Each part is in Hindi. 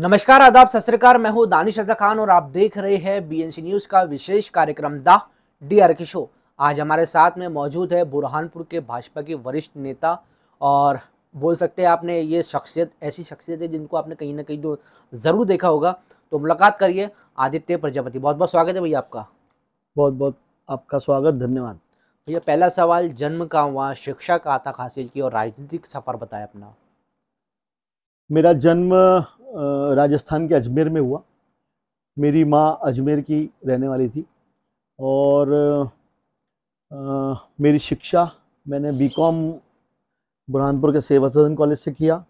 नमस्कार आदाब सत मैं हूं दानिश अजा खान और आप देख रहे हैं बीएनसी न्यूज का विशेष कार्यक्रम the D R K show आज हमारे साथ में मौजूद है बुरहानपुर के भाजपा के वरिष्ठ नेता और बोल सकते हैं आपने ये शख्सियत ऐसी शख्सियत है जिनको आपने कहीं ना कहीं तो ज़रूर देखा होगा तो मुलाकात करिए आदित्य प्रजापति बहुत बहुत स्वागत है भैया आपका बहुत बहुत आपका स्वागत धन्यवाद भैया पहला सवाल जन्म का हुआ शिक्षा का तक हासिल की और राजनीतिक सफ़र बताया अपना मेरा जन्म राजस्थान के अजमेर में हुआ मेरी माँ अजमेर की रहने वाली थी और आ, मेरी शिक्षा मैंने बीकॉम बुरहानपुर के सेवा सदन कॉलेज से किया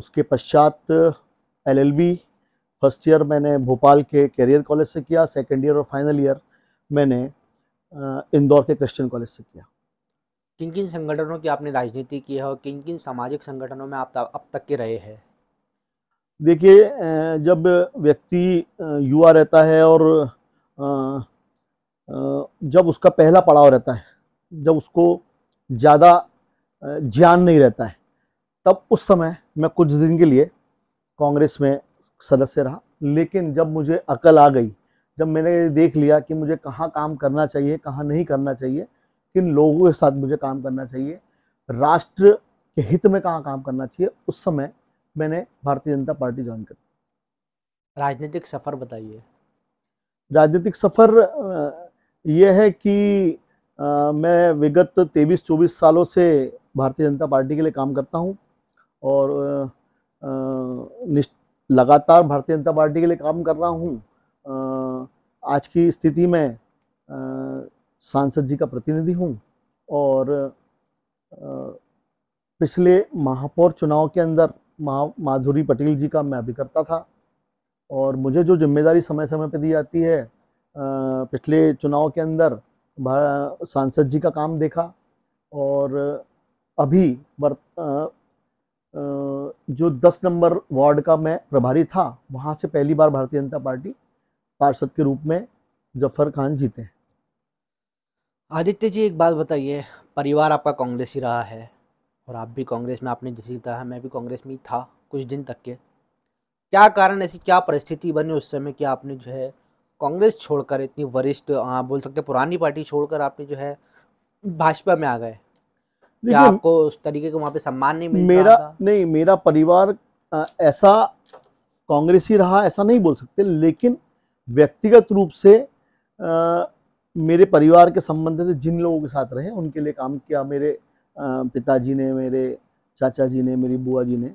उसके पश्चात एलएलबी फर्स्ट ईयर मैंने भोपाल के कैरियर कॉलेज से किया सेकेंड ईयर और फाइनल ईयर मैंने इंदौर के क्रिश्चियन कॉलेज से किया किन किन संगठनों की आपने राजनीति की है और किन किन सामाजिक संगठनों में आप अब तक के रहे हैं देखिए जब व्यक्ति युवा रहता है और जब उसका पहला पड़ाव रहता है जब उसको ज़्यादा ज्ञान नहीं रहता है तब उस समय मैं कुछ दिन के लिए कांग्रेस में सदस्य रहा लेकिन जब मुझे अकल आ गई जब मैंने देख लिया कि मुझे कहाँ काम करना चाहिए कहाँ नहीं करना चाहिए किन लोगों के साथ मुझे काम करना चाहिए राष्ट्र के हित में कहाँ काम करना चाहिए उस समय मैंने भारतीय जनता पार्टी ज्वाइन कर राजनीतिक सफ़र बताइए राजनीतिक सफ़र ये है कि मैं विगत 23-24 सालों से भारतीय जनता पार्टी के लिए काम करता हूँ और लगातार भारतीय जनता पार्टी के लिए काम कर रहा हूँ आज की स्थिति में सांसद जी का प्रतिनिधि हूँ और पिछले महापौर चुनाव के अंदर माँ माधुरी पटेल जी का मैं भी करता था और मुझे जो जिम्मेदारी समय समय पर दी जाती है पिछले चुनाव के अंदर सांसद जी का काम देखा और अभी आ, जो दस नंबर वार्ड का मैं प्रभारी था वहाँ से पहली बार भारतीय जनता पार्टी पार्षद के रूप में जफर खान जीते हैं आदित्य जी एक बात बताइए परिवार आपका कांग्रेस ही रहा है और आप भी कांग्रेस में आपने जिसी तरह है मैं भी कांग्रेस में ही था कुछ दिन तक के क्या कारण ऐसी क्या परिस्थिति बनी उस समय कि आपने जो है कांग्रेस छोड़कर इतनी वरिष्ठ आप बोल सकते पुरानी पार्टी छोड़कर आपने जो है भाजपा में आ गए क्या आपको उस तरीके का वहाँ पे सम्मान नहीं मिल मेरा था? नहीं मेरा परिवार ऐसा कांग्रेस ही रहा ऐसा नहीं बोल सकते लेकिन व्यक्तिगत रूप से आ, मेरे परिवार के संबंधित जिन लोगों के साथ रहे उनके लिए काम किया मेरे पिताजी ने मेरे चाचा जी ने मेरी बुआ जी ने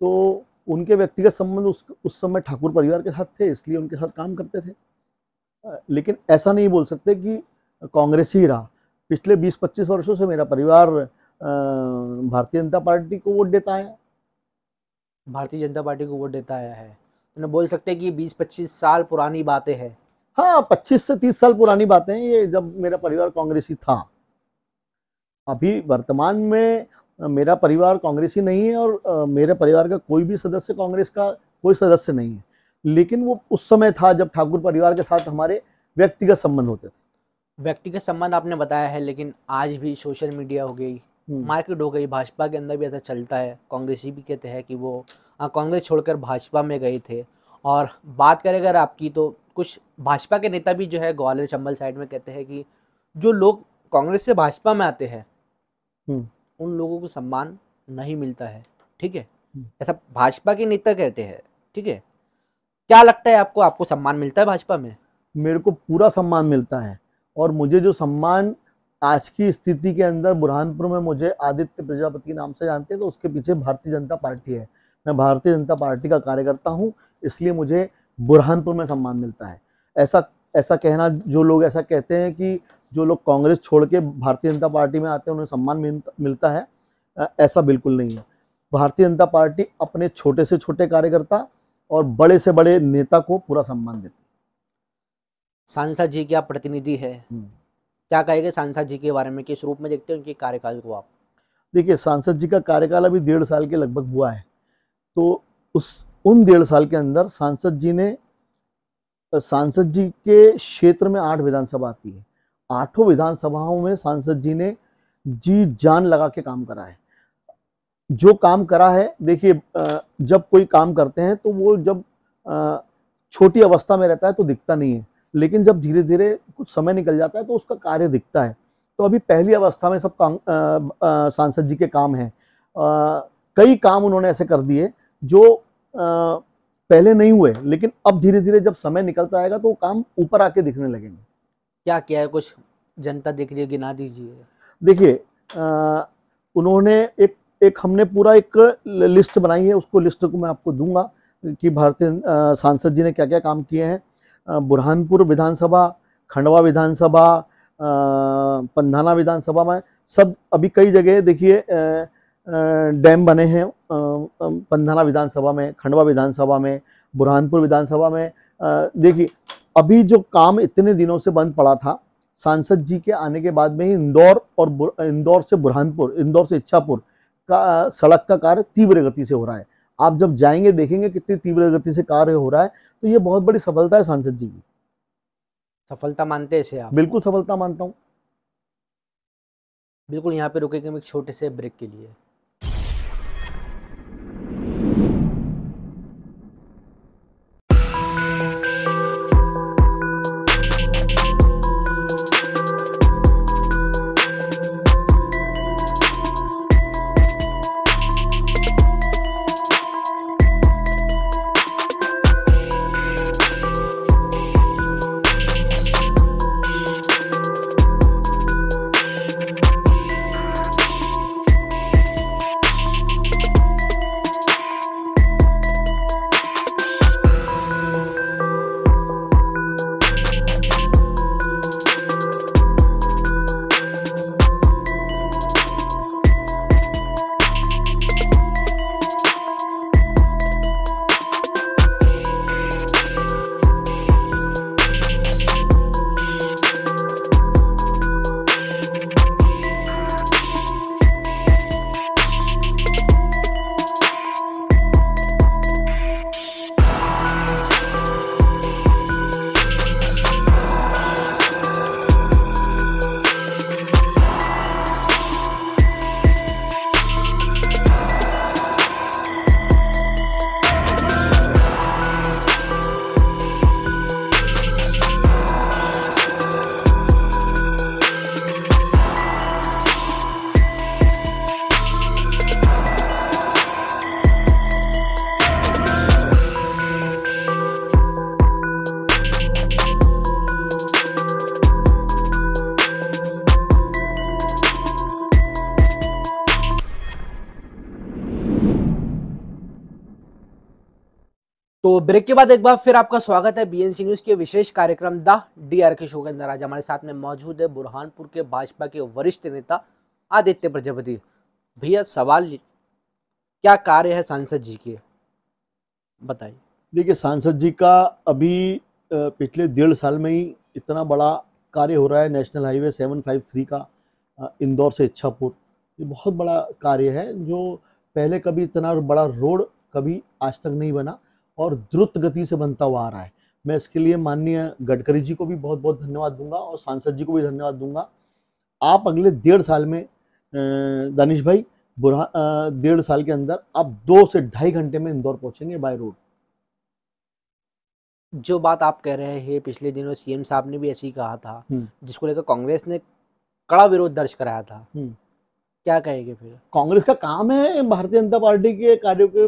तो उनके व्यक्तिगत संबंध उस उस समय ठाकुर परिवार के साथ थे इसलिए उनके साथ काम करते थे लेकिन ऐसा नहीं बोल सकते कि कांग्रेस ही रहा पिछले 20-25 वर्षों से मेरा परिवार भारतीय जनता पार्टी को वोट देता है भारतीय जनता पार्टी को वोट देता आया है तो बोल सकते हैं कि बीस पच्चीस साल पुरानी बातें हैं हाँ पच्चीस से तीस साल पुरानी बातें हैं ये जब मेरा परिवार कांग्रेसी था अभी वर्तमान में मेरा परिवार कांग्रेसी नहीं है और मेरे परिवार का कोई भी सदस्य कांग्रेस का कोई सदस्य नहीं है लेकिन वो उस समय था जब ठाकुर परिवार के साथ हमारे व्यक्तिगत संबंध होते थे व्यक्तिगत संबंध आपने बताया है लेकिन आज भी सोशल मीडिया हो गई हम्म। मार्केट हो गई भाजपा के अंदर भी ऐसा चलता है कांग्रेसी भी कहते हैं कि वो कांग्रेस छोड़कर भाजपा में गए थे और बात करें अगर आपकी तो कुछ भाजपा के नेता भी जो है ग्वालियर चंबल साइड में कहते हैं कि जो लोग कांग्रेस से भाजपा में आते हैं हम्म। उन लोगों को सम्मान नहीं मिलता है ठीक है हम्म। ऐसा भाजपा के नेता कहते हैं ठीक है क्या लगता है आपको आपको सम्मान मिलता है भाजपा में मेरे को पूरा सम्मान मिलता है और मुझे जो सम्मान आज की स्थिति के अंदर बुरहानपुर में मुझे आदित्य प्रजापति के नाम से जानते हैं तो उसके पीछे भारतीय जनता पार्टी है मैं भारतीय जनता पार्टी का कार्यकर्ता हूँ इसलिए मुझे बुरहानपुर में सम्मान मिलता है ऐसा ऐसा कहना जो लोग ऐसा कहते हैं कि जो लोग कांग्रेस छोड़ के भारतीय जनता पार्टी में आते हैं उन्हें सम्मान मिलता है ऐसा बिल्कुल नहीं है भारतीय जनता पार्टी अपने छोटे से छोटे कार्यकर्ता और बड़े से बड़े नेता को पूरा सम्मान देती सांसद जी क्या प्रतिनिधि है हम्म। क्या कहेगा सांसद जी के बारे में किस रूप में देखते हैं उनके कार्यकाल को आप देखिए सांसद जी का कार्यकाल अभी डेढ़ साल के लगभग हुआ है तो उस उन डेढ़ साल के अंदर सांसद जी ने सांसद जी के क्षेत्र में आठ विधानसभा आती है आठों विधानसभाओं में सांसद जी ने जी जान लगा के काम करा है जो काम करा है देखिए जब कोई काम करते हैं तो वो जब छोटी अवस्था में रहता है तो दिखता नहीं है लेकिन जब धीरे धीरे कुछ समय निकल जाता है तो उसका कार्य दिखता है तो अभी पहली अवस्था में सब काम सांसद जी के काम हैं कई काम उन्होंने ऐसे कर दिए जो आ, पहले नहीं हुए लेकिन अब धीरे धीरे जब समय निकलता आएगा तो वो काम ऊपर आके दिखने लगेंगे क्या किया है कुछ जनता देख रही है गिना दीजिए देखिए उन्होंने एक एक हमने पूरा एक लिस्ट बनाई है उसको लिस्ट को मैं आपको दूंगा कि भारतीय सांसद जी ने क्या क्या काम किए हैं बुरहानपुर विधानसभा खंडवा विधानसभा पंधाना विधानसभा में सब अभी कई जगह देखिए डैम बने हैं पंधाना विधानसभा में खंडवा विधानसभा में बुरहानपुर विधानसभा में देखिए अभी जो काम इतने दिनों से बंद पड़ा था सांसद जी के आने के बाद में ही इंदौर और इंदौर से बुरहानपुर इंदौर से इच्छापुर का सड़क का कार्य तीव्र गति से हो रहा है आप जब जाएंगे देखेंगे कितनी तीव्र गति से कार्य हो रहा है तो ये बहुत बड़ी सफलता है सांसद जी की सफलता मानते हैं इसे आप बिल्कुल सफलता मानता हूँ बिल्कुल यहाँ पे रुकेंगे हम एक छोटे से ब्रेक के लिए ब्रेक के बाद एक बार फिर आपका स्वागत है बीएनसी न्यूज के विशेष कार्यक्रम द डीआर के शो के अंदर आज हमारे साथ में मौजूद है बुरहानपुर के भाजपा के वरिष्ठ नेता आदित्य प्रजापति भैया सवाल क्या कार्य है सांसद जी के बताइए देखिए सांसद जी का अभी पिछले डेढ़ साल में ही इतना बड़ा कार्य हो रहा है national highway seven five three का इंदौर से इच्छापुर ये बहुत बड़ा कार्य है जो पहले कभी इतना बड़ा रोड कभी आज तक नहीं बना और द्रुत गति से बनता हुआ आ रहा है मैं इसके लिए माननीय गडकरी जी को भी बहुत बहुत धन्यवाद दूंगा और सांसद जी को भी धन्यवाद दूंगा आप अगले डेढ़ साल में दानिश भाई बुरा डेढ़ साल के अंदर आप दो से ढाई घंटे में इंदौर पहुंचेंगे बाय रोड जो बात आप कह रहे हैं पिछले दिनों सीएम साहब ने भी ऐसी कहा था हम्म। जिसको लेकर कांग्रेस ने कड़ा विरोध दर्ज कराया था हम्म। क्या कहेंगे फिर कांग्रेस का काम है भारतीय जनता पार्टी के कार्यो के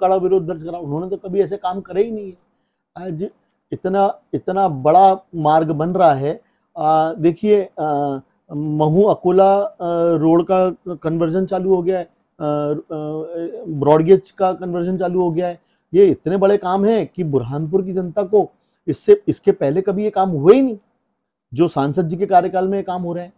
कड़ा विरोध दर्ज करा उन्होंने तो कभी ऐसे काम करे ही नहीं है आज इतना इतना बड़ा मार्ग बन रहा है देखिए महू अकोला रोड का कन्वर्जन चालू हो गया है ब्रॉडगेज का कन्वर्जन चालू हो गया है ये इतने बड़े काम हैं कि बुरहानपुर की जनता को इससे इसके पहले कभी ये काम हुए ही नहीं जो सांसद जी के कार्यकाल में ये काम हो रहे हैं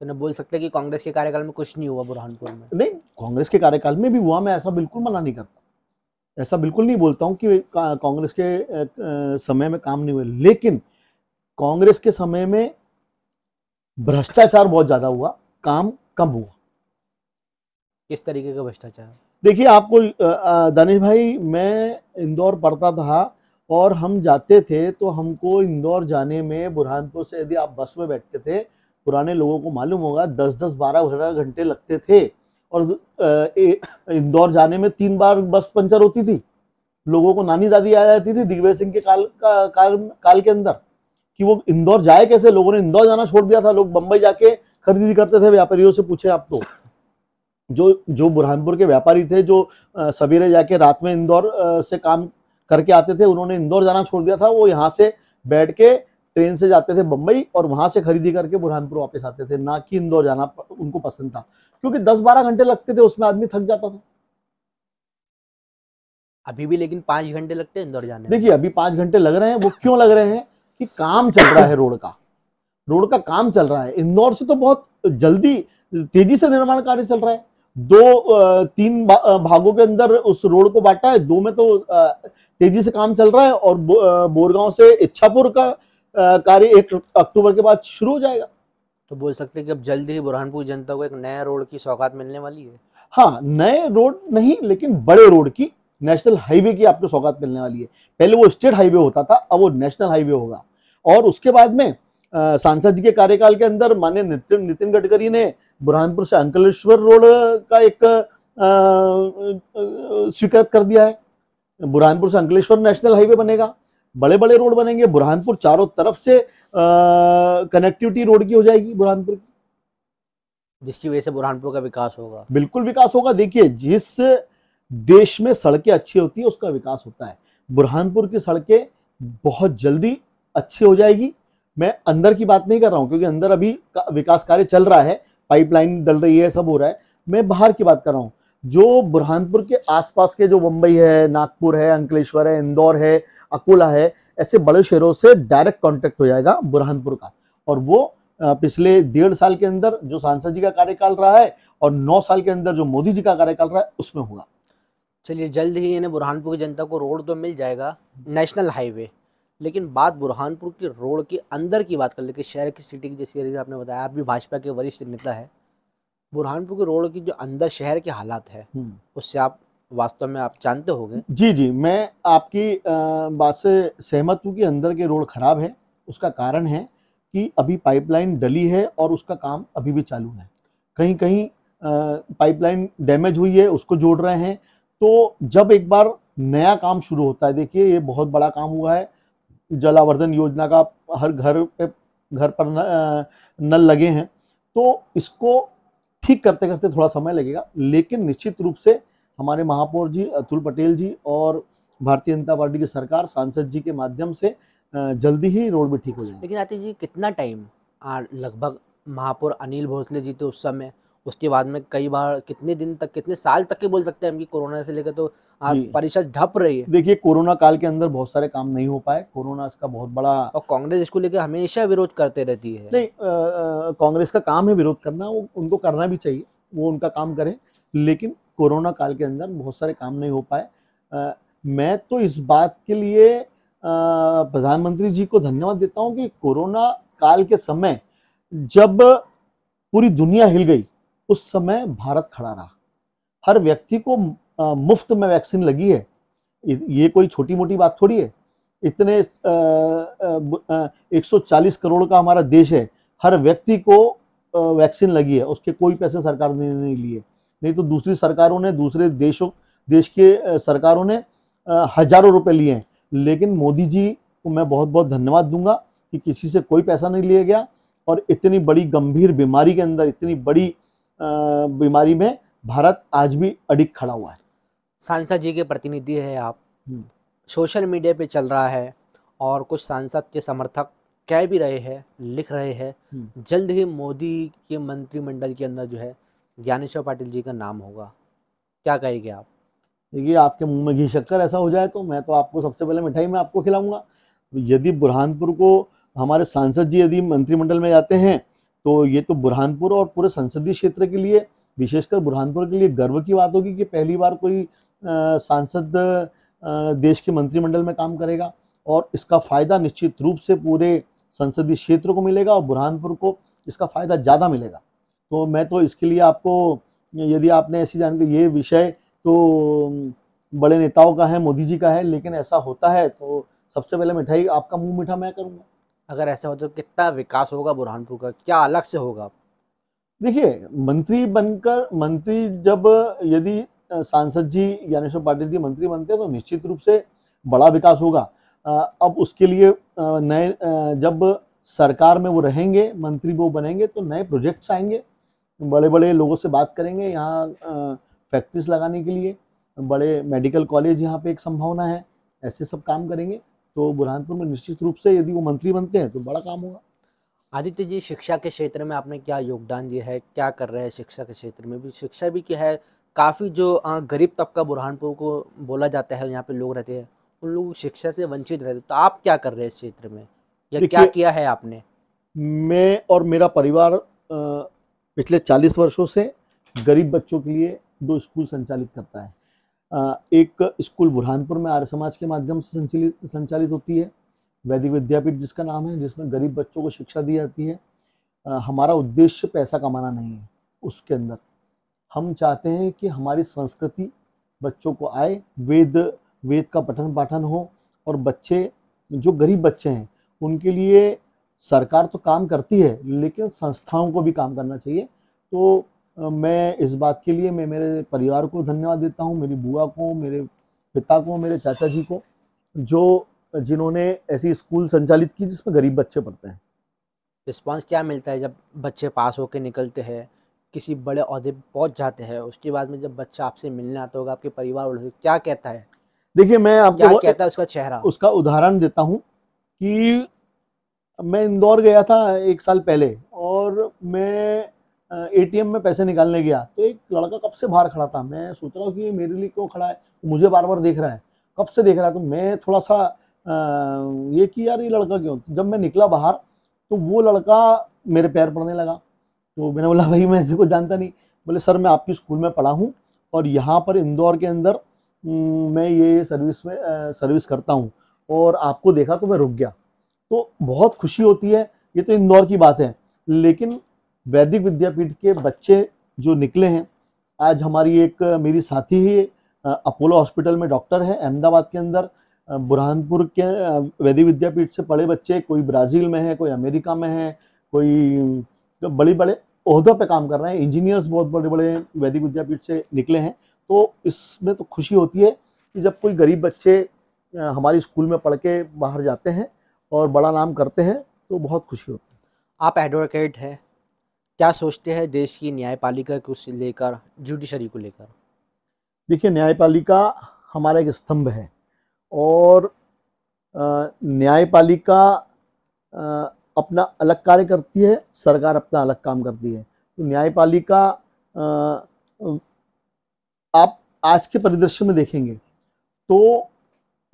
तो ना बोल सकते कि कांग्रेस के कार्यकाल में कुछ नहीं हुआ बुरहानपुर में नहीं कांग्रेस के कार्यकाल में भी हुआ मैं ऐसा बिल्कुल मना नहीं करता ऐसा बिल्कुल नहीं बोलता हूँ कि कांग्रेस के समय में काम नहीं हुए लेकिन कांग्रेस के समय में भ्रष्टाचार बहुत ज्यादा हुआ काम कम हुआ किस तरीके का भ्रष्टाचार देखिए आपको दानिश भाई मैं इंदौर पढ़ता था और हम जाते थे तो हमको इंदौर जाने में बुरहानपुर से यदि आप बस में बैठते थे पुराने लोगों को मालूम होगा दस दस बारह बारह घंटे लगते थे और इंदौर जाने में तीन बार बस पंचर होती थी लोगों को नानी दादी आ जाती थी दिग्विजय सिंह के काल का, काल काल के अंदर कि वो इंदौर जाए कैसे लोगों ने इंदौर जाना छोड़ दिया था लोग बम्बई जाके खरीदी करते थे व्यापारियों से पूछे आप तो जो जो बुरहानपुर के व्यापारी थे जो सवेरे जाके रात में इंदौर से काम करके आते थे उन्होंने इंदौर जाना छोड़ दिया था वो यहाँ से बैठ के ट्रेन से जाते थे बम्बई और वहां से खरीदी करके बुरहानपुर वापस आते थे ना कि इंदौर जाना उनको पसंद था क्योंकि दस बारह घंटे लगते थे उसमें आदमी थक जाता था अभी भी लेकिन पांच घंटे लगते हैं इंदौर जाने देखिए अभी पांच घंटे लग रहे हैं वो क्यों लग रहे हैं कि काम चल रहा है रोड का रोड का काम चल रहा है इंदौर से तो बहुत जल्दी तेजी से निर्माण कार्य चल रहा है दो तीन भागों के अंदर उस रोड को बांटा है दो में तो तेजी से काम चल रहा है और बोरगांव से इच्छापुर का कार्य एक अक्टूबर के बाद शुरू हो जाएगा तो बोल सकते हैं कि अब जल्दी ही बुरहानपुर जनता को एक नए रोड की सौगात मिलने वाली है हाँ नए रोड नहीं लेकिन बड़े रोड की नेशनल हाईवे की आपको सौगात मिलने वाली है पहले वो स्टेट हाईवे होता था अब वो नेशनल हाईवे होगा और उसके बाद में सांसद जी के कार्यकाल के अंदर माननीय नितिन नितिन गडकरी ने बुरहानपुर से अंकलेश्वर रोड का एक स्वीकृत कर दिया है बुरहानपुर से अंकलेश्वर नेशनल हाईवे बनेगा बड़े बड़े रोड बनेंगे बुरहानपुर चारों तरफ से कनेक्टिविटी रोड की हो जाएगी बुरहानपुर की जिसकी वजह से बुरहानपुर का विकास होगा बिल्कुल विकास होगा देखिए जिस देश में सड़कें अच्छी होती है उसका विकास होता है बुरहानपुर की सड़कें बहुत जल्दी अच्छी हो जाएगी मैं अंदर की बात नहीं कर रहा हूँ क्योंकि अंदर अभी का विकास कार्य चल रहा है पाइपलाइन डल रही है सब हो रहा है मैं बाहर की बात कर रहा हूँ जो बुरहानपुर के आसपास के जो मुंबई है नागपुर है अंकलेश्वर है इंदौर है अकोला है ऐसे बड़े शहरों से डायरेक्ट कॉन्टेक्ट हो जाएगा बुरहानपुर का और वो पिछले डेढ़ साल के अंदर जो सांसद जी का कार्यकाल रहा है और नौ साल के अंदर जो मोदी जी का कार्यकाल रहा है उसमें होगा चलिए जल्द ही इन्हें बुरहानपुर की जनता को रोड तो मिल जाएगा नेशनल हाईवे लेकिन बात बुरहानपुर की रोड के अंदर की बात कर लेकिन शहर की सिटी की जैसे आपने बताया आप भी भाजपा के वरिष्ठ नेता है बुरहानपुर के रोड की जो अंदर शहर के हालात है हम्म। उससे आप वास्तव में आप जानते हो जी जी मैं आपकी बात से सहमत हूँ कि अंदर के रोड खराब है उसका कारण है कि अभी पाइपलाइन डली है और उसका काम अभी भी चालू है कहीं कहीं पाइपलाइन डैमेज हुई है उसको जोड़ रहे हैं तो जब एक बार नया काम शुरू होता है देखिए ये बहुत बड़ा काम हुआ है जलावर्धन योजना का हर घर पे घर पर न, नल लगे हैं तो इसको ठीक करते करते थोड़ा समय लगेगा लेकिन निश्चित रूप से हमारे महापौर जी अतुल पटेल जी और भारतीय जनता पार्टी की सरकार सांसद जी के माध्यम से जल्दी ही रोड भी ठीक हो जाएगी लेकिन आती जी कितना टाइम लगभग महापौर अनिल भोसले जी तो उस समय उसके बाद में कई बार कितने दिन तक कितने साल तक के बोल सकते हैं हम कि कोरोना से लेकर तो आज परिषद ढप रही है देखिए कोरोना काल के अंदर बहुत सारे काम नहीं हो पाए कोरोना इसका बहुत बड़ा और कांग्रेस इसको लेकर हमेशा विरोध करते रहती है नहीं कांग्रेस का काम है विरोध करना वो उनको करना भी चाहिए वो उनका काम करें लेकिन कोरोना काल के अंदर बहुत सारे काम नहीं हो पाए मैं तो इस बात के लिए प्रधानमंत्री जी को धन्यवाद देता हूँ कि कोरोना काल के समय जब पूरी दुनिया हिल गई उस समय भारत खड़ा रहा हर व्यक्ति को मुफ्त में वैक्सीन लगी है ये कोई छोटी मोटी बात थोड़ी है इतने आ, आ, 140 करोड़ का हमारा देश है हर व्यक्ति को वैक्सीन लगी है उसके कोई पैसे सरकार ने नहीं लिए नहीं तो दूसरी सरकारों ने दूसरे देशों देश के सरकारों ने हजारों रुपए लिए हैं लेकिन मोदी जी को मैं बहुत बहुत धन्यवाद दूंगा कि किसी से कोई पैसा नहीं लिया गया और इतनी बड़ी गंभीर बीमारी के अंदर इतनी बड़ी बीमारी में भारत आज भी अडिग खड़ा हुआ है सांसद जी के प्रतिनिधि है आप हम्म। सोशल मीडिया पे चल रहा है और कुछ सांसद के समर्थक कह भी रहे हैं लिख रहे हैं हम्म। जल्द ही मोदी के मंत्रिमंडल के अंदर जो है ज्ञानेश्वर पाटिल जी का नाम होगा क्या कहेंगे आप देखिए आपके मुंह में घी शक्कर ऐसा हो जाए तो मैं तो आपको सबसे पहले मिठाई में आपको खिलाऊंगा यदि बुरहानपुर को हमारे सांसद जी यदि मंत्रिमंडल में जाते हैं तो ये तो बुरहानपुर और पूरे संसदीय क्षेत्र के लिए विशेषकर बुरहानपुर के लिए गर्व की बात होगी कि पहली बार कोई सांसद देश के मंत्रिमंडल में काम करेगा और इसका फ़ायदा निश्चित रूप से पूरे संसदीय क्षेत्र को मिलेगा और बुरहानपुर को इसका फ़ायदा ज़्यादा मिलेगा तो मैं तो इसके लिए आपको यदि आपने ऐसी जानकारी ये विषय तो बड़े नेताओं का है मोदी जी का है लेकिन ऐसा होता है तो सबसे पहले मिठाई आपका मुंह मीठा मैं करूँगा अगर ऐसा हो तो कितना विकास होगा बुरहानपुर का क्या अलग से होगा देखिए मंत्री बनकर मंत्री जब यदि सांसद जी ज्ञानेश्वर पाटिल जी मंत्री बनते हैं तो निश्चित रूप से बड़ा विकास होगा अब उसके लिए नए जब सरकार में वो रहेंगे मंत्री वो बनेंगे तो नए प्रोजेक्ट्स आएंगे बड़े बड़े लोगों से बात करेंगे यहाँ फैक्ट्रीज लगाने के लिए बड़े मेडिकल कॉलेज यहाँ पे एक संभावना है ऐसे सब काम करेंगे तो बुरहानपुर में निश्चित रूप से यदि वो मंत्री बनते हैं तो बड़ा काम होगा आदित्य जी शिक्षा के क्षेत्र में आपने क्या योगदान दिया है क्या कर रहे हैं शिक्षा के क्षेत्र में भी शिक्षा भी क्या है काफ़ी जो गरीब तबका बुरहानपुर को बोला जाता है यहाँ पे लोग रहते हैं उन लोग शिक्षा से वंचित रहते तो आप क्या कर रहे हैं इस क्षेत्र में या क्या किया है आपने मैं और मेरा परिवार पिछले चालीस वर्षों से गरीब बच्चों के लिए दो स्कूल संचालित करता है एक स्कूल बुरहानपुर में आर्य समाज के माध्यम से संचालित संचालित होती है वैदिक विद्यापीठ जिसका नाम है जिसमें गरीब बच्चों को शिक्षा दी जाती है हमारा उद्देश्य पैसा कमाना नहीं है उसके अंदर हम चाहते हैं कि हमारी संस्कृति बच्चों को आए वेद वेद का पठन पाठन हो और बच्चे जो गरीब बच्चे हैं उनके लिए सरकार तो काम करती है लेकिन संस्थाओं को भी काम करना चाहिए तो मैं इस बात के लिए मैं मेरे परिवार को धन्यवाद देता हूँ मेरी बुआ को मेरे पिता को मेरे चाचा जी को जो जिन्होंने ऐसी स्कूल संचालित की जिसमें गरीब बच्चे पढ़ते हैं रिस्पॉन्स क्या मिलता है जब बच्चे पास होकर निकलते हैं किसी बड़े अहदे पहुंच जाते हैं उसके बाद में जब बच्चा आपसे मिलने आता होगा आपके परिवार वालों क्या कहता है देखिए मैं आपको क्या कहता है उसका चेहरा उसका उदाहरण देता हूँ कि मैं इंदौर गया था एक साल पहले और मैं एटीएम में पैसे निकालने गया तो एक लड़का कब से बाहर खड़ा था मैं सोच रहा हूँ कि ये मेरे लिए क्यों खड़ा है मुझे बार बार देख रहा है कब से देख रहा है तो मैं थोड़ा सा आ, ये कि यार ये लड़का क्यों जब मैं निकला बाहर तो वो लड़का मेरे पैर पड़ने लगा तो मैंने बोला भाई मैं ऐसे को जानता नहीं बोले सर मैं आपकी स्कूल में पढ़ा हूँ और यहाँ पर इंदौर के अंदर मैं ये सर्विस में सर्विस करता हूँ और आपको देखा तो मैं रुक गया तो बहुत खुशी होती है ये तो इंदौर की बात है लेकिन वैदिक विद्यापीठ के बच्चे जो निकले हैं आज हमारी एक मेरी साथी ही अपोलो हॉस्पिटल में डॉक्टर है अहमदाबाद के अंदर बुरहानपुर के वैदिक विद्यापीठ से पढ़े बच्चे कोई ब्राज़ील में है कोई अमेरिका में है कोई तो बड़े बड़े अहदों पे काम कर रहे हैं इंजीनियर्स बहुत बड़े बड़े वैदिक विद्यापीठ से निकले हैं तो इसमें तो खुशी होती है कि जब कोई गरीब बच्चे हमारे स्कूल में पढ़ के बाहर जाते हैं और बड़ा नाम करते हैं तो बहुत खुशी होती है आप एडवोकेट हैं क्या सोचते हैं देश की न्यायपालिका को लेकर जुडिशरी को लेकर देखिए न्यायपालिका हमारा एक स्तंभ है और न्यायपालिका अपना अलग कार्य करती है सरकार अपना अलग काम करती है तो न्यायपालिका आप आज के परिदृश्य में देखेंगे तो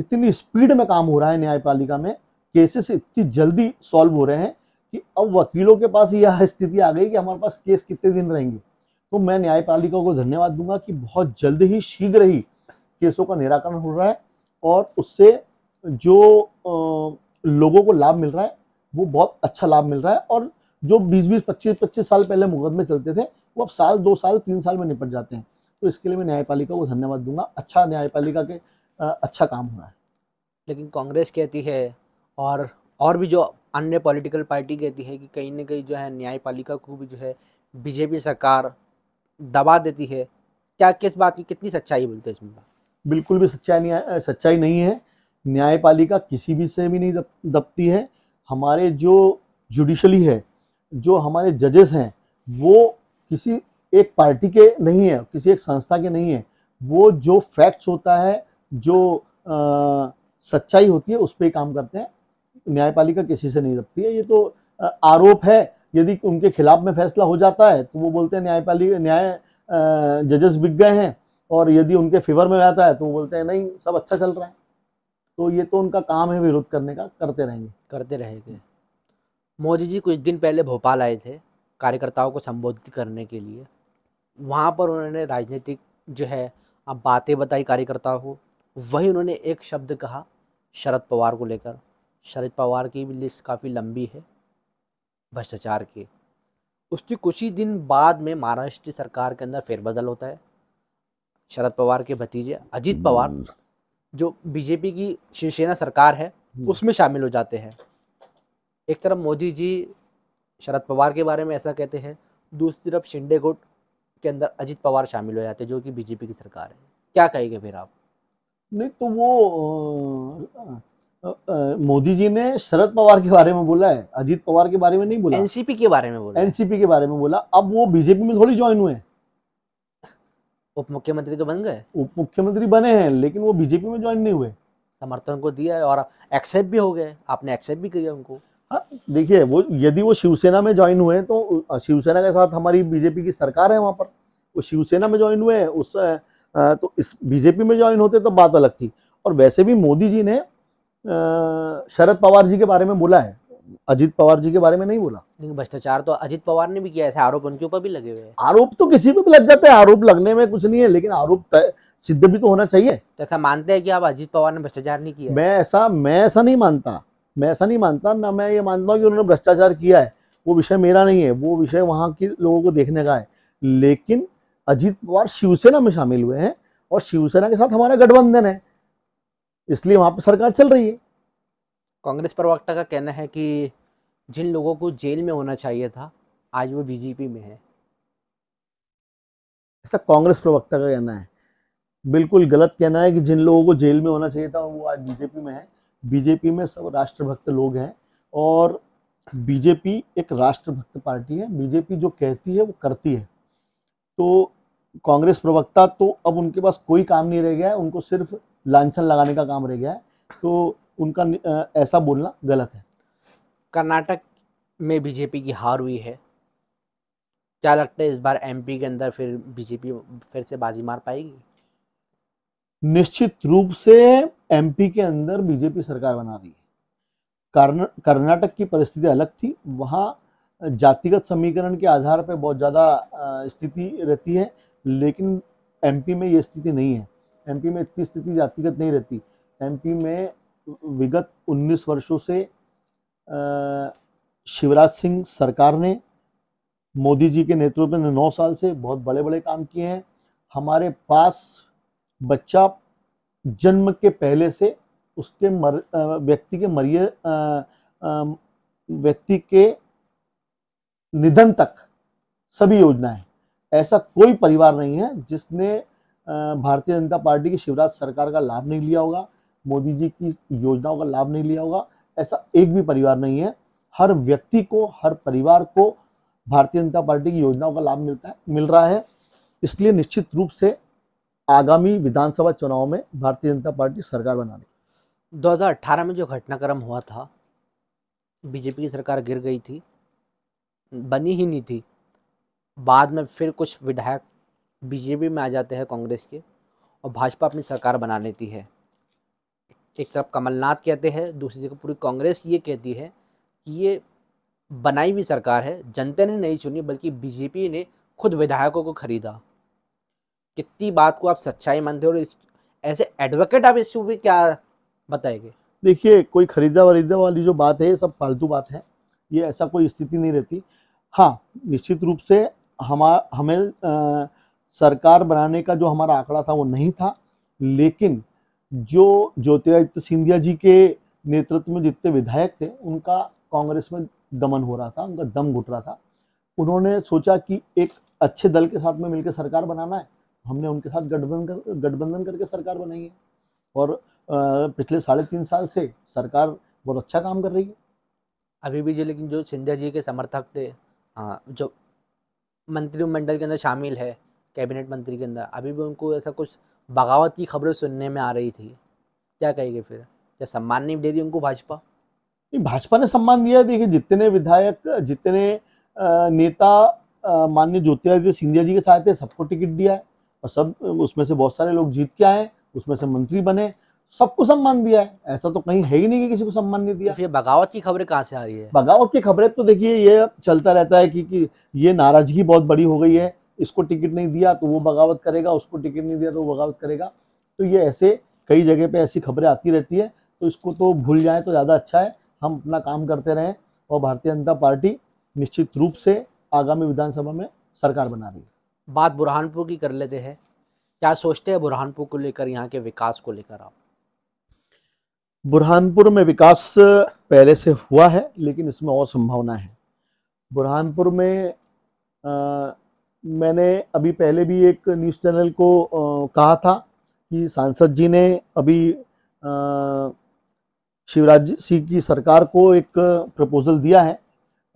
इतनी स्पीड में काम हो रहा है न्यायपालिका में केसेस इतनी जल्दी सॉल्व हो रहे हैं कि अब वकीलों के पास यह स्थिति आ गई कि हमारे पास केस कितने दिन रहेंगे तो मैं न्यायपालिका को धन्यवाद दूंगा कि बहुत जल्द ही शीघ्र ही केसों का निराकरण हो रहा है और उससे जो लोगों को लाभ मिल रहा है वो बहुत अच्छा लाभ मिल रहा है और जो 20-20, 25-25 साल पहले मुकदमे चलते थे वो अब साल दो साल तीन साल में निपट जाते हैं तो इसके लिए मैं न्यायपालिका को धन्यवाद दूंगा अच्छा न्यायपालिका के अच्छा काम हुआ है लेकिन कांग्रेस कहती है और और भी जो अन्य पॉलिटिकल पार्टी कहती है कि कहीं ना कहीं जो है न्यायपालिका को भी जो है बीजेपी सरकार दबा देती है क्या किस बात की कितनी सच्चाई बोलते हैं इसमें बिल्कुल भी सच्चाई नहीं सच्चाई नहीं है न्यायपालिका किसी भी से भी नहीं दब, दबती है हमारे जो जुडिशली है जो हमारे जजेस हैं वो किसी एक पार्टी के नहीं है किसी एक संस्था के नहीं है वो जो फैक्ट्स होता है जो आ, सच्चाई होती है उस पर काम करते हैं न्यायपालिका किसी से नहीं रखती है ये तो आरोप है यदि उनके खिलाफ में फैसला हो जाता है तो वो बोलते हैं न्यायपालिका न्याय जजेस बिक गए हैं और यदि उनके फेवर में आता है तो वो बोलते हैं नहीं सब अच्छा चल रहा है तो ये तो उनका काम है विरोध करने का करते रहेंगे करते रहेंगे मोदी जी कुछ दिन पहले भोपाल आए थे कार्यकर्ताओं को संबोधित करने के लिए वहाँ पर उन्होंने राजनीतिक जो है अब बातें बताई कार्यकर्ताओं को वही उन्होंने एक शब्द कहा शरद पवार को लेकर शरद पवार की भी लिस्ट काफ़ी लंबी है भ्रष्टाचार के उसके कुछ ही दिन बाद में महाराष्ट्र सरकार के अंदर फेरबदल होता है शरद पवार के भतीजे अजीत पवार हम्म। जो बीजेपी की शिवसेना सरकार है हम्म। उसमें शामिल हो जाते हैं एक तरफ मोदी जी शरद पवार के बारे में ऐसा कहते हैं दूसरी तरफ शिंडे गुट के अंदर अजीत पवार शामिल हो जाते हैं जो कि बीजेपी की सरकार है क्या कहेंगे फिर आप नहीं तो वो मोदी जी ने शरद पवार के बारे में बोला है अजीत पवार के बारे में नहीं बोला एनसीपी के बारे में बोला एनसीपी के बारे में बोला अब वो बीजेपी में थोड़ी ज्वाइन हुए उप मुख्यमंत्री तो बन गए उप मुख्यमंत्री बने हैं लेकिन वो बीजेपी में ज्वाइन नहीं हुए समर्थन को दिया है और एक्सेप्ट भी हो गए आपने एक्सेप्ट भी किया उनको हाँ, देखिए वो यदि वो शिवसेना में ज्वाइन हुए तो शिवसेना के साथ हमारी बीजेपी की सरकार है वहां पर वो शिवसेना में ज्वाइन हुए उस तो इस बीजेपी में ज्वाइन होते तो बात अलग थी और वैसे भी मोदी जी ने शरद पवार जी के बारे में बोला है अजीत पवार जी के बारे में नहीं बोला लेकिन भ्रष्टाचार तो अजीत पवार ने भी किया ऐसे आरोप उनके ऊपर भी लगे हुए हैं आरोप तो किसी पे भी लग जाते हैं आरोप लगने में कुछ नहीं है लेकिन आरोप सिद्ध भी तो होना चाहिए तो ऐसा मानते हैं कि आप अजीत पवार ने भ्रष्टाचार नहीं किया मैं ऐसा मैं ऐसा नहीं मानता मैं ऐसा नहीं मानता ना मैं ये मानता हूँ कि उन्होंने भ्रष्टाचार किया है वो विषय मेरा नहीं है वो विषय वहाँ के लोगों को देखने का है लेकिन अजीत पवार शिवसेना में शामिल हुए हैं और शिवसेना के साथ हमारा गठबंधन है इसलिए वहाँ पर सरकार चल रही है कांग्रेस प्रवक्ता का कहना है कि जिन लोगों को जेल में होना चाहिए था आज वो बीजेपी में है ऐसा कांग्रेस प्रवक्ता का कहना है बिल्कुल गलत कहना है कि जिन लोगों को जेल में होना चाहिए था वो आज बीजेपी में है बीजेपी में सब राष्ट्रभक्त लोग हैं और बीजेपी एक राष्ट्रभक्त पार्टी है बीजेपी जो कहती है वो करती है तो कांग्रेस प्रवक्ता तो अब उनके पास कोई काम नहीं रह गया है उनको सिर्फ लांछन लगाने का काम रह गया है तो उनका ऐसा बोलना गलत है कर्नाटक में बीजेपी की हार हुई है क्या लगता है इस बार एमपी के अंदर फिर बीजेपी फिर से बाजी मार पाएगी निश्चित रूप से एमपी के अंदर बीजेपी सरकार बना रही है कर्नाटक की परिस्थिति अलग थी वहाँ जातिगत समीकरण के आधार पर बहुत ज़्यादा स्थिति रहती है लेकिन एमपी में ये स्थिति नहीं है एमपी में इतनी स्थिति जातिगत नहीं रहती एमपी में विगत 19 वर्षों से शिवराज सिंह सरकार ने मोदी जी के नेतृत्व में नौ साल से बहुत बड़े बड़े काम किए हैं हमारे पास बच्चा जन्म के पहले से उसके मर व्यक्ति के मरिए व्यक्ति के निधन तक सभी योजनाएं ऐसा कोई परिवार नहीं है जिसने भारतीय जनता पार्टी की शिवराज सरकार का लाभ नहीं लिया होगा मोदी जी की योजनाओं का लाभ नहीं लिया होगा ऐसा एक भी परिवार नहीं है हर व्यक्ति को हर परिवार को भारतीय जनता पार्टी की योजनाओं का लाभ मिलता है मिल रहा है इसलिए निश्चित रूप से आगामी विधानसभा चुनाव में भारतीय जनता पार्टी सरकार बना रही 2018 में जो घटनाक्रम हुआ था बीजेपी की सरकार गिर गई थी बनी ही नहीं थी बाद में फिर कुछ विधायक बीजेपी में आ जाते हैं कांग्रेस के और भाजपा अपनी सरकार बना लेती है एक तरफ कमलनाथ कहते हैं दूसरी जगह पूरी कांग्रेस ये कहती है कि ये बनाई हुई सरकार है जनता ने नहीं चुनी बल्कि बीजेपी ने खुद विधायकों को खरीदा कितनी बात को आप सच्चाई मानते हो और इस ऐसे एडवोकेट आप इसको भी क्या बताएंगे देखिए कोई खरीदा वरीदा वाली जो बात है ये सब फालतू बात है ये ऐसा कोई स्थिति नहीं रहती हाँ निश्चित रूप से हमारा हमें आ, सरकार बनाने का जो हमारा आंकड़ा था वो नहीं था लेकिन जो ज्योतिरादित्य सिंधिया जी के नेतृत्व में जितने विधायक थे उनका कांग्रेस में दमन हो रहा था उनका दम घुट रहा था उन्होंने सोचा कि एक अच्छे दल के साथ में मिलकर सरकार बनाना है हमने उनके साथ गठबंधन कर, गठबंधन करके सरकार बनाई है और पिछले साढ़े तीन साल से सरकार बहुत अच्छा काम कर रही है अभी भी जो लेकिन जो सिंधिया जी के समर्थक थे जो मंत्रिमंडल के अंदर शामिल है कैबिनेट मंत्री के अंदर अभी भी उनको ऐसा कुछ बगावत की खबरें सुनने में आ रही थी क्या कहेंगे फिर क्या सम्मान नहीं दे रही उनको भाजपा भाजपा ने सम्मान दिया देखिए जितने विधायक जितने नेता माननीय ज्योतिरादित्य सिंधिया जी के साथ थे सबको टिकट दिया है और सब उसमें से बहुत सारे लोग जीत के आए उसमें से मंत्री बने सबको सम्मान दिया है ऐसा तो कहीं है ही नहीं कि किसी को सम्मान नहीं दिया तो फिर बगावत की खबरें कहाँ से आ रही है बगावत की खबरें तो देखिए ये चलता रहता है कि, कि ये नाराजगी बहुत बड़ी हो गई है इसको टिकट नहीं दिया तो वो बगावत करेगा उसको टिकट नहीं दिया तो वो बगावत करेगा तो ये ऐसे कई जगह पे ऐसी खबरें आती रहती है तो इसको तो भूल जाए तो ज़्यादा अच्छा है हम अपना काम करते रहें और भारतीय जनता पार्टी निश्चित रूप से आगामी विधानसभा में सरकार बना रही है बात बुरहानपुर की कर लेते हैं क्या सोचते हैं बुरहानपुर को लेकर यहाँ के विकास को लेकर आप बुरहानपुर में विकास पहले से हुआ है लेकिन इसमें और संभावना है बुरहानपुर में आ, मैंने अभी पहले भी एक न्यूज़ चैनल को कहा था कि सांसद जी ने अभी शिवराज सिंह की सरकार को एक प्रपोज़ल दिया है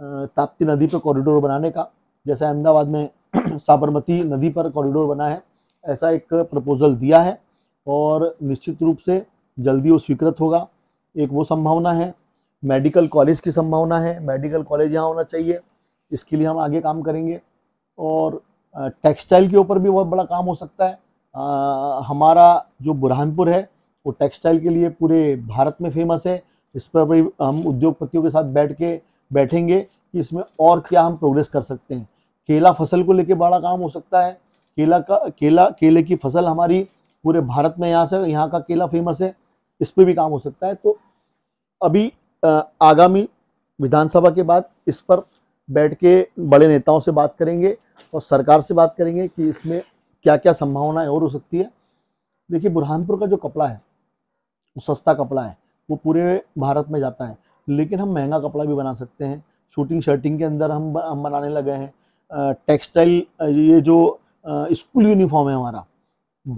ताप्ती नदी पर कॉरिडोर बनाने का जैसे अहमदाबाद में साबरमती नदी पर कॉरिडोर बना है ऐसा एक प्रपोज़ल दिया है और निश्चित रूप से जल्दी वो स्वीकृत होगा एक वो संभावना है मेडिकल कॉलेज की संभावना है मेडिकल कॉलेज यहाँ होना चाहिए इसके लिए हम आगे काम करेंगे और टेक्सटाइल के ऊपर भी बहुत बड़ा काम हो सकता है आ, हमारा जो बुरहानपुर है वो टेक्सटाइल के लिए पूरे भारत में फेमस है इस पर भी हम उद्योगपतियों के साथ बैठ के बैठेंगे कि इसमें और क्या हम प्रोग्रेस कर सकते हैं केला फसल को लेके बड़ा काम हो सकता है केला का केला केले की फसल हमारी पूरे भारत में यहाँ से यहाँ का केला फेमस है इस पर भी काम हो सकता है तो अभी आगामी विधानसभा के बाद इस पर बैठ के बड़े नेताओं से बात करेंगे और सरकार से बात करेंगे कि इसमें क्या क्या संभावनाएं और हो सकती है देखिए बुरहानपुर का जो कपड़ा है वो सस्ता कपड़ा है वो पूरे भारत में जाता है लेकिन हम महंगा कपड़ा भी बना सकते हैं शूटिंग शर्टिंग के अंदर हम हम बनाने लगे हैं टेक्सटाइल ये जो स्कूल यूनिफॉर्म है हमारा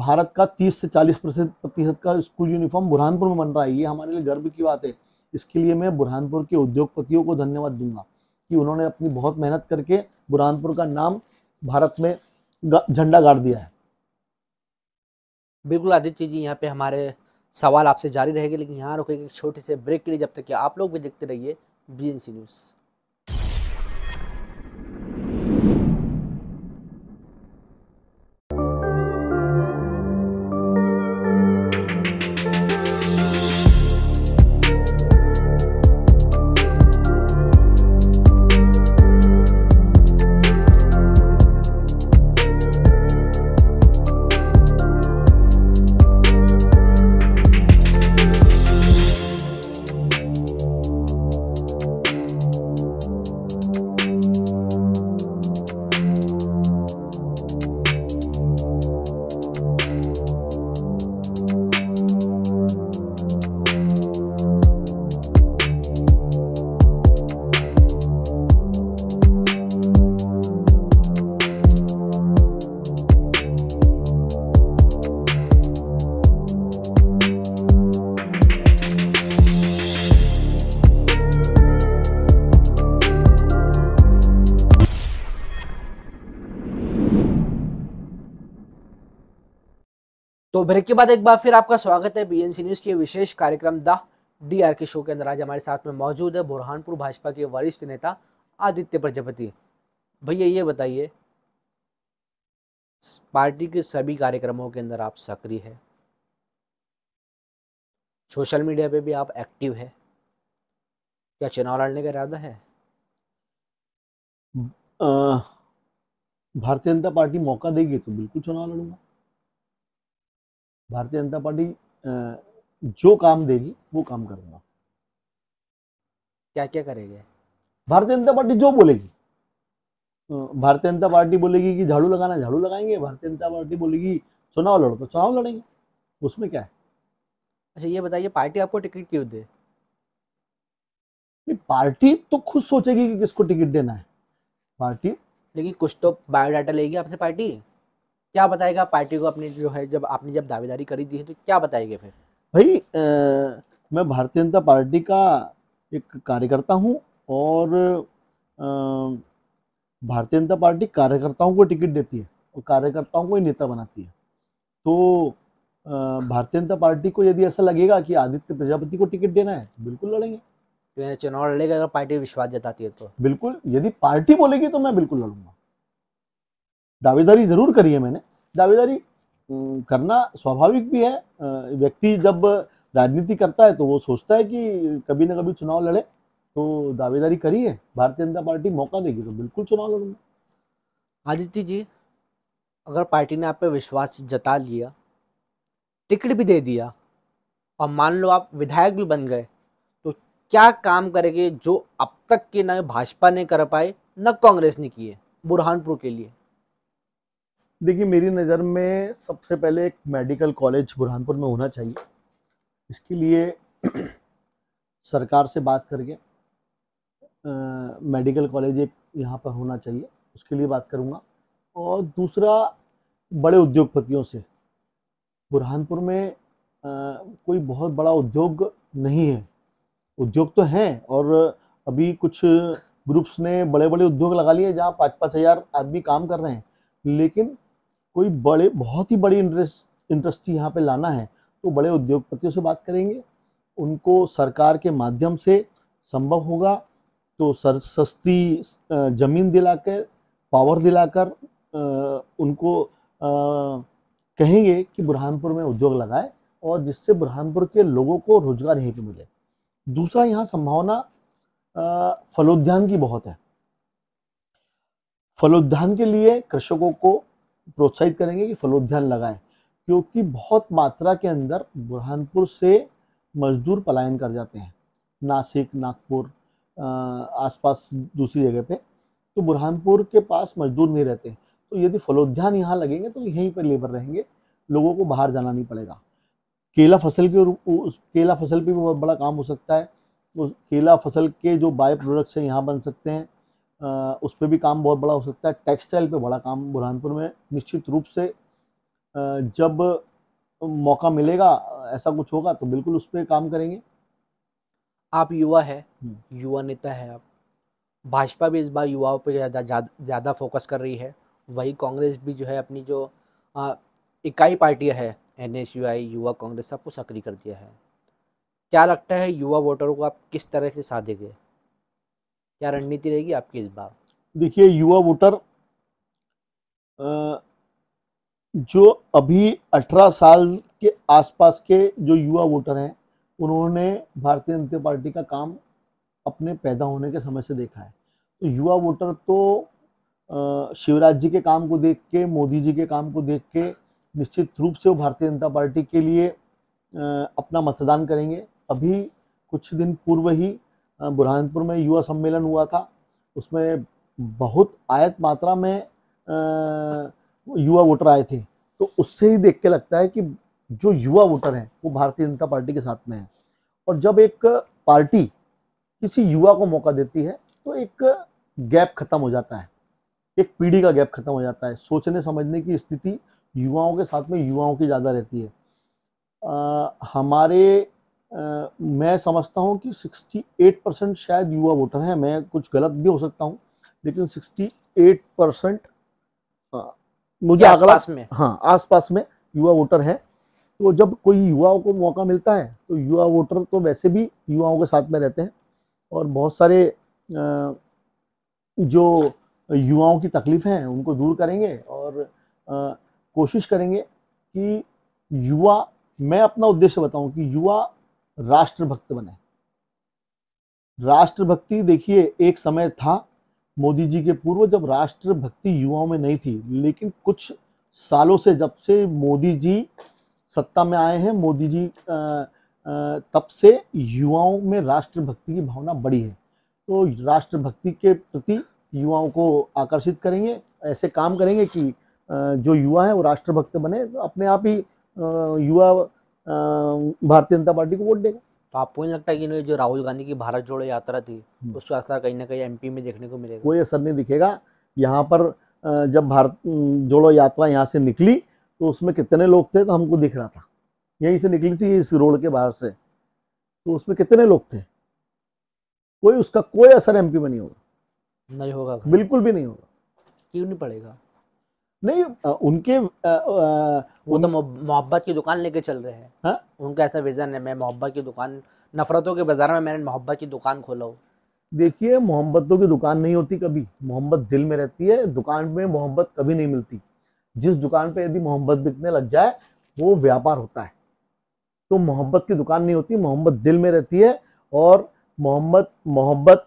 भारत का 30 से 40 प्रतिशत का स्कूल यूनिफॉर्म बुरहानपुर में बन रहा है ये हमारे लिए गर्व की बात है इसके लिए मैं बुरहानपुर के उद्योगपतियों को धन्यवाद दूंगा कि उन्होंने अपनी बहुत मेहनत करके बुरहानपुर का नाम भारत में झंडा गाड़ दिया है बिल्कुल आदित्य जी यहाँ पे हमारे सवाल आपसे जारी रहेगा लेकिन यहाँ रुकेगी छोटी छोटे से ब्रेक के लिए जब तक कि आप लोग भी देखते रहिए बी न्यूज़ ब्रेक के बाद एक बार फिर आपका स्वागत है बीएनसी न्यूज के विशेष कार्यक्रम the D R K show के अंदर आज हमारे साथ में मौजूद है बुरहानपुर भाजपा के वरिष्ठ नेता आदित्य प्रजापति भैया ये बताइए पार्टी के सभी कार्यक्रमों के अंदर आप सक्रिय है सोशल मीडिया पे भी आप एक्टिव है क्या चुनाव लड़ने का इरादा है भारतीय जनता पार्टी मौका देगी तो बिल्कुल चुनाव लड़ूंगा भारतीय जनता पार्टी जो काम देगी वो काम करूंगा क्या क्या करेंगे भारतीय जनता पार्टी जो बोलेगी भारतीय जनता पार्टी बोलेगी कि झाड़ू लगाना झाड़ू लगाएंगे भारतीय जनता पार्टी बोलेगी चुनाव लड़ो तो चुनाव लड़ेंगे उसमें क्या है अच्छा ये बताइए पार्टी आपको टिकट क्यों दे पार्टी तो खुद सोचेगी कि किसको टिकट देना है पार्टी लेकिन कुछ तो बायोडाटा लेगी आपसे पार्टी क्या बताएगा पार्टी को अपनी जो है जब आपने जब दावेदारी करी दी है तो क्या बताएंगे फिर भाई आ, मैं भारतीय जनता पार्टी का एक कार्यकर्ता हूँ और भारतीय जनता पार्टी कार्यकर्ताओं को टिकट देती है और कार्यकर्ताओं को ही नेता बनाती है तो भारतीय जनता पार्टी को यदि ऐसा लगेगा कि आदित्य प्रजापति को टिकट देना है तो बिल्कुल लड़ेंगे तो चुनाव लड़ेगा अगर पार्टी विश्वास जताती है तो बिल्कुल यदि पार्टी बोलेगी तो मैं बिल्कुल लड़ूंगा दावेदारी ज़रूर करी है मैंने दावेदारी करना स्वाभाविक भी है व्यक्ति जब राजनीति करता है तो वो सोचता है कि कभी ना कभी चुनाव लड़े तो दावेदारी करी है भारतीय जनता पार्टी मौका देगी तो बिल्कुल चुनाव लड़ूंगा आदित्य जी अगर पार्टी ने आप पे विश्वास जता लिया टिकट भी दे दिया और मान लो आप विधायक भी बन गए तो क्या काम करेंगे जो अब तक के न भाजपा ने कर पाए न कांग्रेस ने किए बुरहानपुर के लिए देखिए मेरी नज़र में सबसे पहले एक मेडिकल कॉलेज बुरहानपुर में होना चाहिए इसके लिए सरकार से बात करके मेडिकल कॉलेज एक यहाँ पर होना चाहिए उसके लिए बात करूँगा और दूसरा बड़े उद्योगपतियों से बुरहानपुर में आ, कोई बहुत बड़ा उद्योग नहीं है उद्योग तो हैं और अभी कुछ ग्रुप्स ने बड़े बड़े उद्योग लगा लिए जहाँ पाँच पाँच हज़ार आदमी काम कर रहे हैं लेकिन कोई बड़े बहुत ही बड़ी इंडस्ट इंडस्ट्री यहाँ पे लाना है तो बड़े उद्योगपतियों से बात करेंगे उनको सरकार के माध्यम से संभव होगा तो सर सस्ती ज़मीन दिलाकर पावर दिलाकर उनको कहेंगे कि बुरहानपुर में उद्योग लगाए और जिससे बुरहानपुर के लोगों को रोजगार यहीं पर मिले दूसरा यहाँ संभावना फलोद्यान की बहुत है फलोद्यान के लिए कृषकों को प्रोत्साहित करेंगे कि फलोद्यान लगाएं क्योंकि बहुत मात्रा के अंदर बुरहानपुर से मजदूर पलायन कर जाते हैं नासिक नागपुर आसपास दूसरी जगह पे तो बुरहानपुर के पास मजदूर नहीं रहते तो यदि फलोद्यान यहाँ लगेंगे तो यहीं पर लेबर रहेंगे लोगों को बाहर जाना नहीं पड़ेगा केला फसल के उस केला फसल पर भी बहुत बड़ा काम हो सकता है उस केला फसल के जो बाय प्रोडक्ट्स हैं यहाँ बन सकते हैं उस पर भी काम बहुत बड़ा हो सकता है टेक्सटाइल पे बड़ा काम बुरहानपुर में निश्चित रूप से जब मौका मिलेगा ऐसा कुछ होगा तो बिल्कुल उस पर काम करेंगे आप युवा है हम्म। युवा नेता है आप भाजपा भी इस बार युवाओं पर ज़्यादा ज़्यादा फोकस कर रही है वही कांग्रेस भी जो है अपनी जो आ, इकाई पार्टियाँ है एन युवा कांग्रेस सबको सक्रिय कर दिया है क्या लगता है युवा वोटरों को आप किस तरह से साधेंगे क्या रणनीति रहेगी आपकी इस बार देखिए युवा वोटर जो अभी 18 साल के आसपास के जो युवा वोटर हैं उन्होंने भारतीय जनता पार्टी का काम अपने पैदा होने के समय से देखा है तो युवा वोटर तो शिवराज जी के काम को देख के मोदी जी के काम को देख के निश्चित रूप से वो भारतीय जनता पार्टी के लिए अपना मतदान करेंगे अभी कुछ दिन पूर्व ही बुरहानपुर में युवा सम्मेलन हुआ था उसमें बहुत आयत मात्रा में युवा वोटर आए थे तो उससे ही देख के लगता है कि जो युवा वोटर हैं वो भारतीय जनता पार्टी के साथ में हैं और जब एक पार्टी किसी युवा को मौका देती है तो एक गैप खत्म हो जाता है एक पीढ़ी का गैप खत्म हो जाता है सोचने समझने की स्थिति युवाओं के साथ में युवाओं की ज़्यादा रहती है आ, हमारे आ, मैं समझता हूँ कि 68 परसेंट शायद युवा वोटर हैं मैं कुछ गलत भी हो सकता हूँ लेकिन 68 परसेंट मुझे आसपास में हाँ आसपास में युवा वोटर हैं तो जब कोई युवाओं को मौका मिलता है तो युवा वोटर तो वैसे भी युवाओं के साथ में रहते हैं और बहुत सारे आ, जो युवाओं की तकलीफ हैं उनको दूर करेंगे और आ, कोशिश करेंगे कि युवा मैं अपना उद्देश्य बताऊं कि युवा राष्ट्रभक्त बने राष्ट्रभक्ति देखिए एक समय था मोदी जी के पूर्व जब राष्ट्रभक्ति युवाओं में नहीं थी लेकिन कुछ सालों से जब से मोदी जी सत्ता में आए हैं मोदी जी आ, आ, तब से युवाओं में राष्ट्रभक्ति की भावना बढ़ी है तो राष्ट्रभक्ति के प्रति युवाओं को आकर्षित करेंगे ऐसे काम करेंगे कि जो युवा है वो राष्ट्रभक्त बने तो अपने आप ही युवा भारतीय जनता पार्टी को वोट देगा तो आपको नहीं लगता कि जो राहुल गांधी की भारत जोड़ो यात्रा थी हम्म। उसका असर कहीं ना कहीं एमपी में देखने को मिलेगा कोई असर नहीं दिखेगा यहाँ पर जब भारत जोड़ो यात्रा यहाँ से निकली तो उसमें कितने लोग थे तो हमको दिख रहा था यहीं से निकली थी इस रोड के बाहर से तो उसमें कितने लोग थे कोई उसका कोई असर एमपी में नहीं होगा नहीं होगा बिल्कुल भी नहीं होगा क्यों नहीं पड़ेगा नहीं उनके वो तो मोहब्बत की दुकान लेके चल रहे हैं हाँ? उनका ऐसा विजन है मैं मोहब्बत की दुकान नफरतों के बाजार में मैंने मोहब्बत की दुकान खोला हूँ देखिए मोहब्बतों की दुकान नहीं होती कभी मोहब्बत दिल में रहती है दुकान में मोहब्बत कभी नहीं मिलती जिस दुकान पे यदि मोहब्बत बिकने लग जाए वो व्यापार होता है तो मोहब्बत की दुकान नहीं होती मोहब्बत दिल में रहती है और मोहब्बत मोहब्बत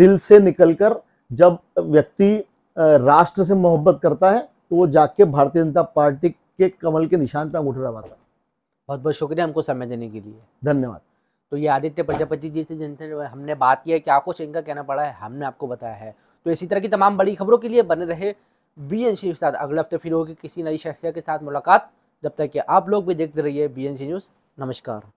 दिल से निकलकर जब व्यक्ति राष्ट्र से मोहब्बत करता है तो वो जाके भारतीय जनता पार्टी के कमल के निशान पर अंगूठा दबाता है बहुत बहुत शुक्रिया हमको समय देने के लिए धन्यवाद तो ये आदित्य प्रजापति जी से जिनसे हमने बात की है कुछ इनका कहना पड़ा है हमने आपको बताया है तो इसी तरह की तमाम बड़ी खबरों के लिए बने रहे बी एन सी के साथ अगले हफ्ते फिर होगी किसी नई शख्सियत के साथ मुलाकात जब तक कि आप लोग भी देखते रहिए बी एन सी न्यूज़ नमस्कार